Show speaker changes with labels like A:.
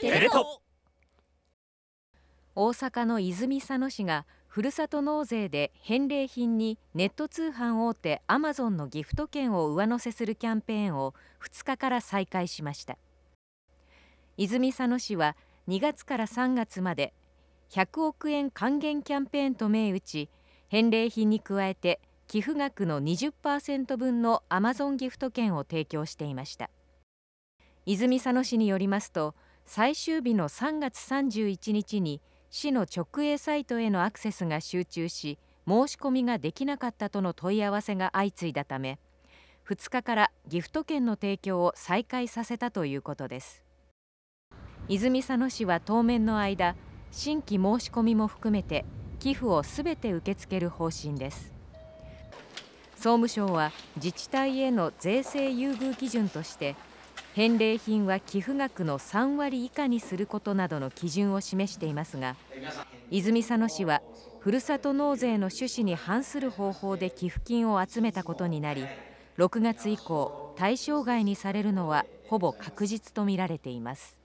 A: テレ東
B: 大阪の泉佐野市がふるさと納税で返礼品にネット通販大手アマゾンのギフト券を上乗せするキャンペーンを2日から再開しました泉佐野市は2月から3月まで100億円還元キャンペーンと銘打ち返礼品に加えて寄付額の20%分のアマゾンギフト券を提供していました泉佐野市によりますと最終日の3月31日に市の直営サイトへのアクセスが集中し申し込みができなかったとの問い合わせが相次いだため2日からギフト券の提供を再開させたということです泉佐野市は当面の間新規申し込みも含めて寄付をすべて受け付ける方針です総務省は自治体への税制優遇基準として返礼品は寄付額の3割以下にすることなどの基準を示していますが泉佐野市はふるさと納税の趣旨に反する方法で寄付金を集めたことになり6月以降対象外にされるのはほぼ確実とみられています。